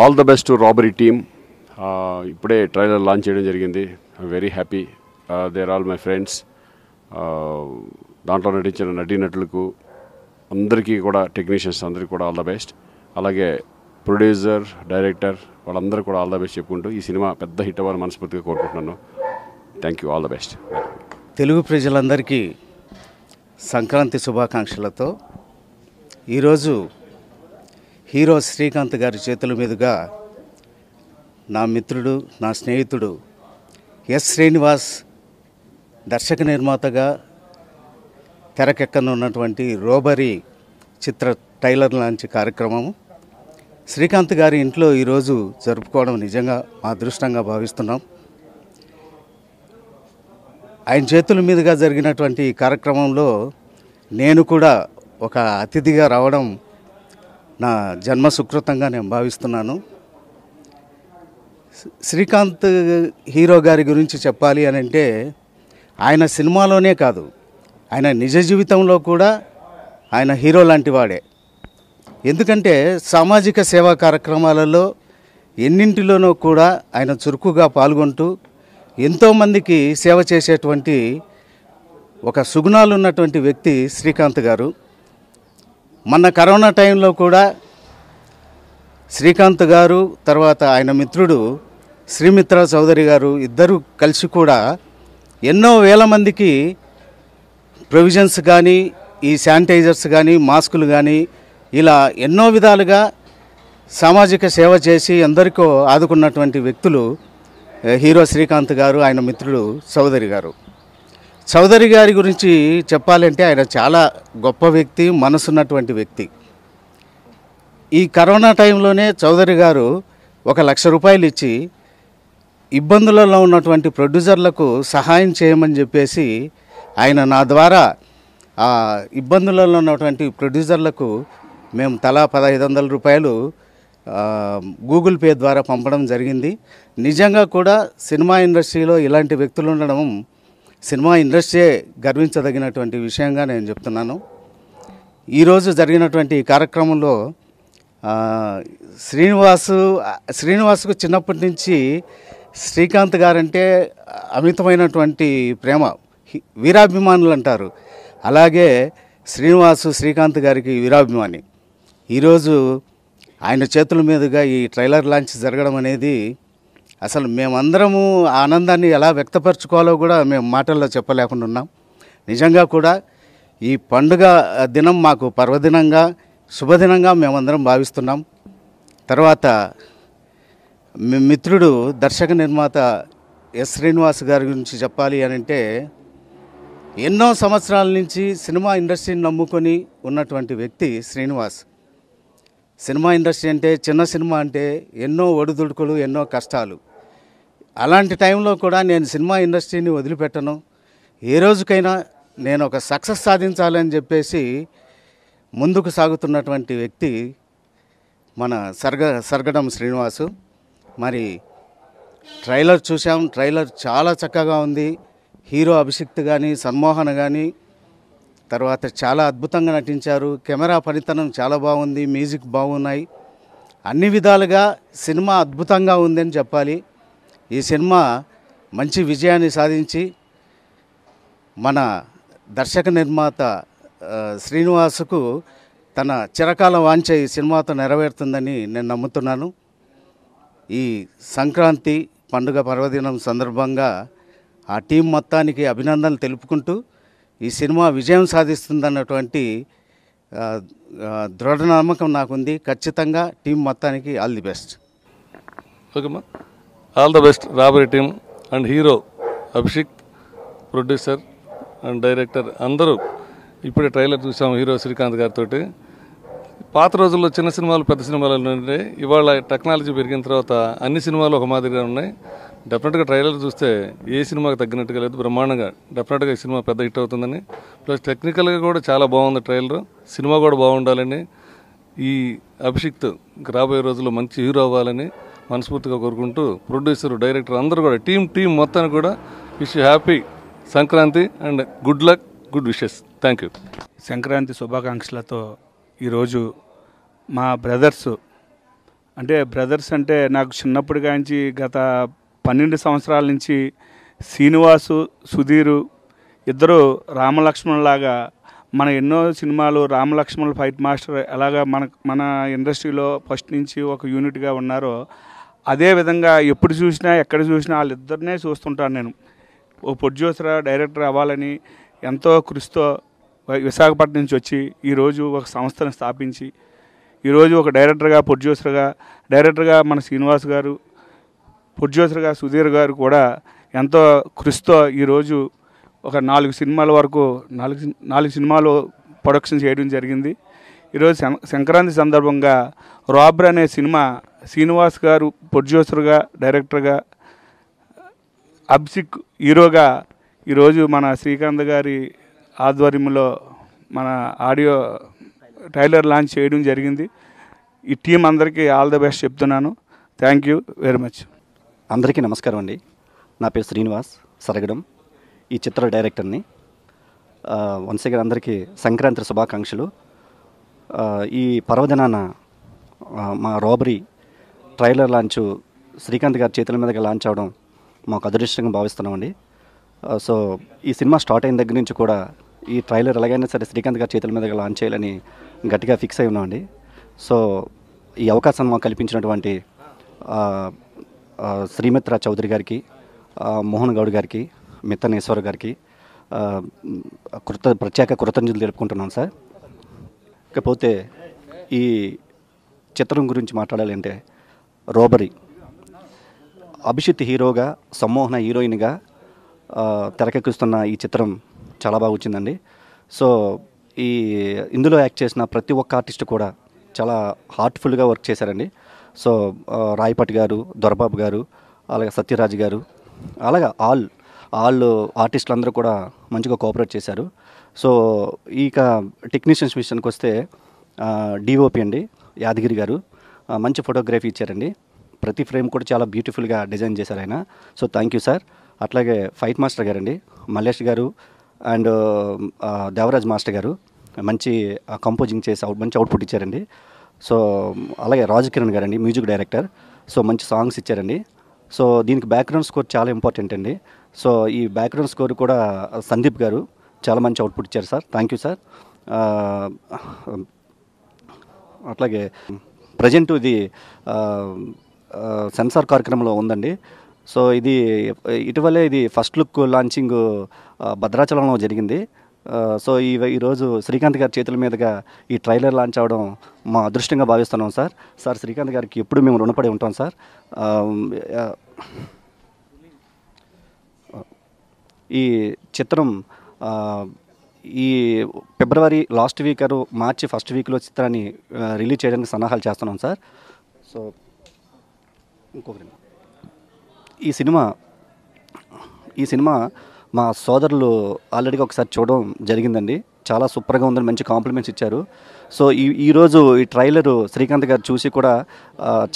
all the best Robbery team ఇప్పుడే trailer launch చేయడం జరిగింది very happy there all my friends దాంట్లో నటించిన నటీనటులకు అందరికీ కూడా టెక్నీషియన్స్ అందరికీ కూడా ఆల్ ద బెస్ట్ అలాగే ప్రొడ్యూసర్ డైరెక్టర్ వాళ్ళందరూ కూడా ఆల్ ద బెస్ట్ చెప్పుకుంటూ ఈ సినిమా పెద్ద హిట్ అవ్వాలని మనస్ఫూర్తిగా కోరుకుంటున్నాను thank you all the best Telugu ప్రజలందరికీ సంక్రాంతి శుభాకాంక్షలతో ఈరోజు హీరో శ్రీకాంత్ గారి చేతుల మీదుగా నా మిత్రుడు నా స్నేహితుడు ఎస్ శ్రీనివాస్ దర్శక నిర్మాతగా తెరకెక్కనున్నటువంటి రోబరీ చిత్ర టైలర్ లాంటి కార్యక్రమం శ్రీకాంత్ గారి ఇంట్లో ఈరోజు జరుపుకోవడం నిజంగా మా అదృష్టంగా భావిస్తున్నాం ఆయన చేతుల మీదుగా జరిగినటువంటి ఈ కార్యక్రమంలో నేను కూడా ఒక అతిథిగా రావడం నా జన్మ సుకృతంగా నేను భావిస్తున్నాను శ్రీకాంత్ హీరో గారి గురించి చెప్పాలి అని అంటే ఆయన సినిమాలోనే కాదు ఆయన నిజ జీవితంలో కూడా ఆయన హీరో లాంటి వాడే ఎందుకంటే సామాజిక సేవా కార్యక్రమాలలో ఎన్నింటిలోనూ కూడా ఆయన చురుకుగా పాల్గొంటూ ఎంతోమందికి సేవ చేసేటువంటి ఒక సుగుణాలు ఉన్నటువంటి వ్యక్తి శ్రీకాంత్ గారు మన కరోనా టైంలో కూడా శ్రీకాంత్ గారు తర్వాత ఆయన మిత్రుడు శ్రీమిత్ర చౌదరి గారు ఇద్దరు కలిసి కూడా ఎన్నో వేల మందికి ప్రొవిజన్స్ కానీ ఈ శానిటైజర్స్ కానీ మాస్కులు కానీ ఇలా ఎన్నో విధాలుగా సామాజిక సేవ చేసి ఎందరికో ఆదుకున్నటువంటి వ్యక్తులు హీరో శ్రీకాంత్ గారు ఆయన మిత్రుడు చౌదరి గారు చౌదరి గారి గురించి చెప్పాలంటే ఆయన చాలా గొప్ప వ్యక్తి మనసున్నటువంటి వ్యక్తి ఈ కరోనా టైంలోనే చౌదరి గారు ఒక లక్ష రూపాయలు ఇచ్చి ఇబ్బందులలో ఉన్నటువంటి ప్రొడ్యూసర్లకు సహాయం చేయమని చెప్పేసి ఆయన నా ద్వారా ఆ ఇబ్బందులలో ఉన్నటువంటి ప్రొడ్యూసర్లకు మేము తలా పదహైదు వందల రూపాయలు గూగుల్ పే ద్వారా పంపడం జరిగింది నిజంగా కూడా సినిమా ఇండస్ట్రీలో ఇలాంటి వ్యక్తులు ఉండడం సినిమా ఇండస్ట్రీయే గర్వించదగినటువంటి విషయంగా నేను చెప్తున్నాను ఈరోజు జరిగినటువంటి కార్యక్రమంలో శ్రీనివాసు శ్రీనివాసుకు చిన్నప్పటి నుంచి శ్రీకాంత్ గారంటే అమితమైనటువంటి ప్రేమ వీరాభిమానులు అంటారు అలాగే శ్రీనివాసు శ్రీకాంత్ గారికి వీరాభిమాని ఈరోజు ఆయన చేతుల మీదుగా ఈ ట్రైలర్ లాంచ్ జరగడం అనేది అసలు మేమందరము ఆనందాన్ని ఎలా వ్యక్తపరచుకోవాలో కూడా మేము మాటల్లో చెప్పలేకుండా ఉన్నాం నిజంగా కూడా ఈ పండుగ దినం మాకు పర్వదినంగా శుభదినంగా మేమందరం భావిస్తున్నాం తర్వాత మిత్రుడు దర్శక నిర్మాత ఎస్ శ్రీనివాస్ గారి గురించి చెప్పాలి అని అంటే ఎన్నో సంవత్సరాల నుంచి సినిమా ఇండస్ట్రీని నమ్ముకొని ఉన్నటువంటి వ్యక్తి శ్రీనివాస్ సినిమా ఇండస్ట్రీ అంటే చిన్న సినిమా అంటే ఎన్నో ఒడిదుడుకులు ఎన్నో కష్టాలు అలాంటి టైంలో కూడా నేను సినిమా ఇండస్ట్రీని వదిలిపెట్టను ఏ రోజుకైనా నేను ఒక సక్సెస్ సాధించాలని చెప్పేసి ముందుకు సాగుతున్నటువంటి వ్యక్తి మన సర్గ సర్గడం శ్రీనివాసు మరి ట్రైలర్ చూసాం ట్రైలర్ చాలా చక్కగా ఉంది హీరో అభిషిక్త్ కానీ సన్మోహన్ కానీ తర్వాత చాలా అద్భుతంగా నటించారు కెమెరా పనితనం చాలా బాగుంది మ్యూజిక్ బాగున్నాయి అన్ని విధాలుగా సినిమా అద్భుతంగా ఉందని చెప్పాలి ఈ సినిమా మంచి విజయాన్ని సాధించి మన దర్శక నిర్మాత శ్రీనివాసుకు తన చిరకాల వాంఛ ఈ సినిమాతో నెరవేరుతుందని నేను నమ్ముతున్నాను ఈ సంక్రాంతి పండుగ పర్వదినం సందర్భంగా ఆ టీం మొత్తానికి అభినందనలు తెలుపుకుంటూ ఈ సినిమా విజయం సాధిస్తుందన్నటువంటి దృఢ నమ్మకం నాకుంది ఖచ్చితంగా టీం మొత్తానికి all the best okay all the best Robbery team and hero Abhishek producer and director అందరూ ఇప్పుడే ట్రైలర్ చూసాము హీరో శ్రీకాంత్ గారితో పాత రోజుల్లో చిన్న సినిమాలు పెద్ద సినిమాలు ఉన్నాయి ఇవాళ టెక్నాలజీ పెరిగిన తర్వాత అన్ని సినిమాలు ఒక మాదిరిగా ఉన్నాయి డెఫినెట్గా ట్రైలర్ చూస్తే ఏ సినిమాకి తగ్గినట్టుగా లేదు బ్రహ్మాండంగా డెఫినెట్గా ఈ సినిమా పెద్ద హిట్ అవుతుందని ప్లస్ టెక్నికల్గా కూడా చాలా బాగుంది ట్రైలర్ సినిమా కూడా బాగుండాలని ఈ అభిషిక్త్ రాబోయే రోజుల్లో మంచి హీరో అవ్వాలని మనస్ఫూర్తిగా కోరుకుంటూ ప్రొడ్యూసర్ డైరెక్టర్ అందరూ కూడా టీం టీం మొత్తానికి కూడా wish happy Sankranti and good luck good wishes thank you Sankranti శుభాకాంక్షలతో ఈరోజు మా బ్రదర్స్ అంటే బ్రదర్స్ అంటే నాకు చిన్నప్పటి నుంచి గత పన్నెండు సంవత్సరాల నుంచి శ్రీనివాసు సుధీరు ఇద్దరు రామలక్ష్మణ్లాగా మన ఎన్నో సినిమాలు రామలక్ష్మణ్ ఫైట్ మాస్టర్ ఎలాగ మన మన ఇండస్ట్రీలో ఫస్ట్ నుంచి ఒక యూనిట్గా ఉన్నారో అదేవిధంగా ఎప్పుడు చూసినా ఎక్కడ చూసినా వాళ్ళిద్దరినే చూస్తుంటాను నేను ఓ ప్రొడ్యూసర్ డైరెక్టర్ అవ్వాలని ఎంతో కృషితో విశాఖపట్నం నుంచి వచ్చి ఈరోజు ఒక సంస్థను స్థాపించి ఈరోజు ఒక డైరెక్టర్గా ప్రొడ్యూసర్గా డైరెక్టర్గా మన శ్రీనివాస్ గారు ప్రొడ్యూసర్గా సుధీర్ గారు కూడా ఎంతో కృషితో ఈరోజు ఒక నాలుగు సినిమాల వరకు నాలుగు నాలుగు సినిమాలు ప్రొడక్షన్ చేయడం జరిగింది ఈరోజు సంక్రాంతి సందర్భంగా రాబ్ర్ అనే సినిమా శ్రీనివాస్ గారు ప్రొడ్యూసర్గా డైరెక్టర్గా అబ్సిక్ హీరోగా ఈరోజు మన శ్రీకాంత్ గారి ఆధ్వర్యంలో మన ఆడియో టైలర్ లాంచ్ చేయడం జరిగింది ఈ టీం అందరికీ ఆల్ ద బెస్ట్ చెప్తున్నాను థ్యాంక్ యూ వెరీ మచ్ అందరికీ నమస్కారం అండి నా పేరు శ్రీనివాస్ సరగడం ఈ చిత్ర డైరెక్టర్ని వన్స్ అందరికీ సంక్రాంతి శుభాకాంక్షలు ఈ పర్వదినాన మా రాబరీ ట్రైలర్ లాంచ్ శ్రీకాంత్ గారి చేతుల మీదకి లాంచ్ అవడం మాకు అదృష్టంగా భావిస్తున్నామండి సో ఈ సినిమా స్టార్ట్ అయిన దగ్గర నుంచి కూడా ఈ ట్రైలర్ ఎలాగైనా సరే శ్రీకాంత్ గారి చేతుల మీదగా లాంచ్ చేయాలని గట్టిగా ఫిక్స్ అయి ఉన్నామండి సో ఈ అవకాశం మాకు కల్పించినటువంటి శ్రీమిత్ర చౌదరి గారికి మోహన్ గౌడ్ గారికి మిత్తనేశ్వర గారికి కృత ప్రత్యేక కృతజ్ఞతలు జరుపుకుంటున్నాం సార్ ఇకపోతే ఈ చిత్రం గురించి మాట్లాడాలంటే రోబరీ అభిషిత్ హీరోగా సమ్మోహన హీరోయిన్గా తెరకెక్కిస్తున్న ఈ చిత్రం చాలా బాగా వచ్చిందండి సో ఈ ఇందులో యాక్ట్ చేసిన ప్రతి ఒక్క ఆర్టిస్ట్ కూడా చాలా హార్ట్ఫుల్గా వర్క్ చేశారండి సో రాయపట్ గారు దొరబాబు గారు అలాగే సత్యరాజ్ గారు అలాగే ఆల్ ఆల్ ఆర్టిస్టులు అందరూ కూడా మంచిగా కోఆపరేట్ చేశారు సో ఇక టెక్నీషియన్స్ విషయానికి వస్తే డిఓపి అండి యాదగిరి గారు మంచి ఫోటోగ్రఫీ ఇచ్చారండి ప్రతి ఫ్రేమ్ కూడా చాలా బ్యూటిఫుల్గా డిజైన్ చేశారు ఆయన సో థ్యాంక్ యూ సార్ అట్లాగే ఫైట్ మాస్టర్ గారండి మల్లేష్ గారు అండ్ దేవరాజ్ మాస్టర్ గారు మంచి కంపోజింగ్ చేసి అవుట్ మంచి అవుట్పుట్ ఇచ్చారండి సో అలాగే రాజకిరణ్ గారండి మ్యూజిక్ డైరెక్టర్ సో మంచి సాంగ్స్ ఇచ్చారండి సో దీనికి బ్యాక్గ్రౌండ్ స్కోర్ చాలా ఇంపార్టెంట్ అండి సో ఈ బ్యాక్గ్రౌండ్ స్కోర్ కూడా సందీప్ గారు చాలా మంచి అవుట్పుట్ ఇచ్చారు సార్ థ్యాంక్ యూ సార్ అట్లాగే ప్రజెంట్ ఇది సెన్సార్ కార్యక్రమంలో ఉందండి సో ఇది ఇటీవలే ఇది ఫస్ట్ లుక్ లాంచింగ్ భద్రాచలంలో జరిగింది సో ఈ ఈరోజు శ్రీకాంత్ గారి చేతుల మీదుగా ఈ ట్రైలర్ లాంచ్ అవడం మా అదృష్టంగా భావిస్తున్నాం సార్ సార్ శ్రీకాంత్ గారికి ఎప్పుడు మేము రుణపడి ఉంటాం సార్ ఈ చిత్రం ఈ ఫిబ్రవరి లాస్ట్ వీక్ అరు మార్చి ఫస్ట్ వీక్లో చిత్రాన్ని రిలీజ్ చేయడానికి సన్నాహాలు చేస్తున్నాం సార్ సో ఇంకొకటి ఈ సినిమా ఈ సినిమా మా సోదరులు ఆల్రెడీగా ఒకసారి చూడడం జరిగిందండి చాలా సూపర్గా ఉందని మంచి కాంప్లిమెంట్స్ ఇచ్చారు సో ఈ ఈరోజు ఈ ట్రైలర్ శ్రీకాంత్ గారు చూసి కూడా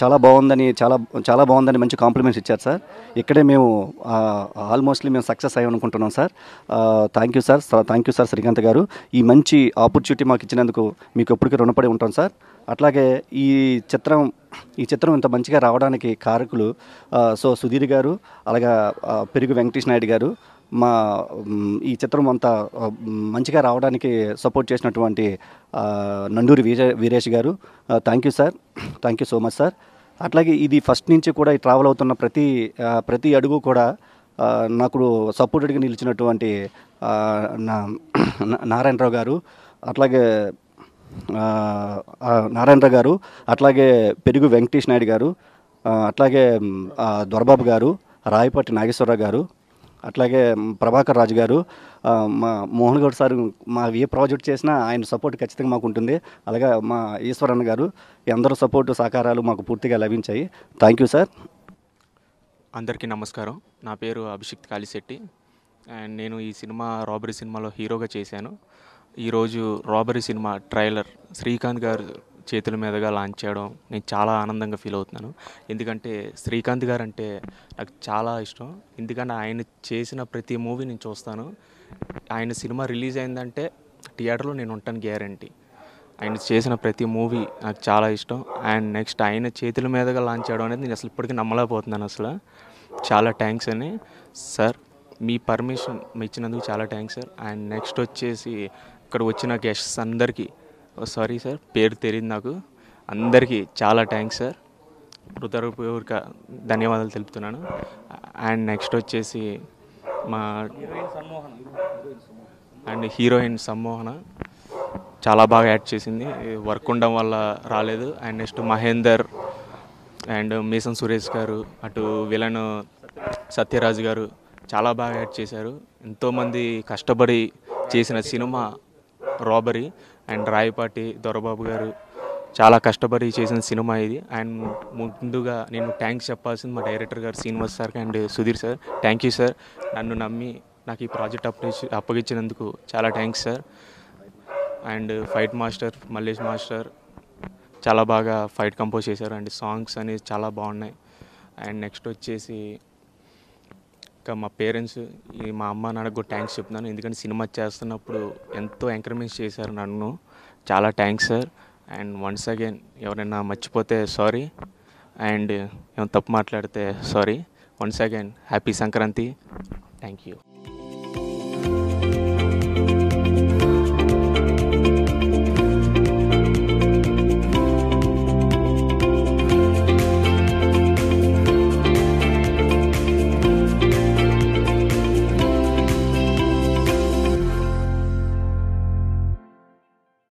చాలా బాగుందని చాలా చాలా బాగుందని మంచి కాంప్లిమెంట్స్ ఇచ్చారు సార్ ఇక్కడే మేము ఆల్మోస్ట్లీ మేము సక్సెస్ అయ్యామనుకుంటున్నాం sir thank you sir thank you sir Srikanth గారు ఈ మంచి ఆపర్చునిటీ మాకు ఇచ్చినందుకు మీకు ఎప్పటికీ రుణపడి ఉంటాం సార్ అట్లాగే ఈ చిత్రం ఈ చిత్రం ఇంత మంచిగా రావడానికి కారకులు సో సుధీర్ గారు అలాగా పెరుగు వెంకటేష్ నాయుడు గారు మా ఈ చిత్రం అంతా మంచిగా రావడానికి సపోర్ట్ చేసినటువంటి నండూరి వీర వీరేష్ గారు thank you sir thank you so much sir అట్లాగే ఇది ఫస్ట్ నుంచి కూడా ట్రావెల్ అవుతున్న ప్రతి ప్రతి అడుగు కూడా నాకు సపోర్టెడ్గా నిలిచినటువంటి నారాయణరావు గారు అట్లాగే నారాయణరావు గారు అట్లాగే పెరుగు వెంకటేష్ నాయుడు గారు అట్లాగే దొరబాబు గారు రాయపాటి నాగేశ్వరరావు గారు అట్లాగే ప్రభాకర్ రాజు గారు మా మోహన్ గౌడ్ సార్ మా ఏ ప్రాజెక్ట్ చేసినా ఆయన సపోర్ట్ ఖచ్చితంగా మాకు ఉంటుంది అలాగే మా ఈశ్వరన్న గారు అందరూ సపోర్టు సహకారాలు మాకు పూర్తిగా లభించాయి థ్యాంక్ యూ సార్ అందరికీ నమస్కారం నా పేరు అభిషిక్ కాళీశెట్టి అండ్ నేను ఈ సినిమా రాబరీ సినిమాలో హీరోగా చేశాను ఈరోజు రాబరీ సినిమా ట్రైలర్ శ్రీకాంత్ గారు చేతుల మీదుగా లాంచ్ చేయడం నేను చాలా ఆనందంగా ఫీల్ అవుతున్నాను ఎందుకంటే శ్రీకాంత్ గారు అంటే నాకు చాలా ఇష్టం ఎందుకంటే ఆయన చేసిన ప్రతి మూవీ నేను చూస్తాను ఆయన సినిమా రిలీజ్ అయిందంటే థియేటర్లో నేను ఉంటాను గ్యారంటీ ఆయన చేసిన ప్రతి మూవీ నాకు చాలా ఇష్టం అండ్ నెక్స్ట్ ఆయన చేతుల మీదుగా లాంచ్ చేయడం అనేది నేను అసలు ఇప్పటికీ నమ్మలేకపోతున్నాను అసలు చాలా థ్యాంక్స్ అని సార్ మీ పర్మిషన్ ఇచ్చినందుకు చాలా థ్యాంక్స్ సార్ అండ్ నెక్స్ట్ వచ్చేసి ఇక్కడ వచ్చిన గెస్ట్స్ అందరికీ సారీ oh, సార్ పేరు తెలియదు నాకు అందరికీ చాలా థ్యాంక్స్ సార్ హృదయపూర్వక ధన్యవాదాలు తెలుపుతున్నాను అండ్ నెక్స్ట్ వచ్చేసి మా అండ్ హీరోయిన్ సమ్మోహన చాలా బాగా యాడ్ చేసింది వర్క్ ఉండడం వల్ల రాలేదు అండ్ నెక్స్ట్ మహేందర్ అండ్ మీసం సురేష్ గారు అటు విలన్ సత్యరాజు గారు చాలా బాగా యాడ్ చేశారు ఎంతోమంది కష్టపడి చేసిన cinema Robbery and Rayapati Dorababu గారు చాలా కష్టపడి చేసిన సినిమా ఇది అండ్ ముందుగా నేను థ్యాంక్స్ చెప్పాల్సింది మా డైరెక్టర్ గారు Srinivas sir and Sudheer sir thank you sir నన్ను నమ్మి నాకు ఈ ప్రాజెక్ట్ అప్పగించి అప్పగించినందుకు చాలా thanks sir and fight master Mallesh master చాలా బాగా ఫైట్ కంపోజ్ చేశారు అండ్ సాంగ్స్ అనేవి చాలా బాగున్నాయి అండ్ నెక్స్ట్ వచ్చేసి ఇంకా మా పేరెంట్స్ మా అమ్మ నాన్నకు థ్యాంక్స్ చెప్తున్నాను ఎందుకంటే సినిమా చేస్తున్నప్పుడు ఎంతో ఎంకరేజ్ చేశారు నన్ను చాలా thanks sir and once again ఎవరైనా మర్చిపోతే సారీ అండ్ ఏమైనా తప్పు మాట్లాడితే sorry once again happy Sankranti thank you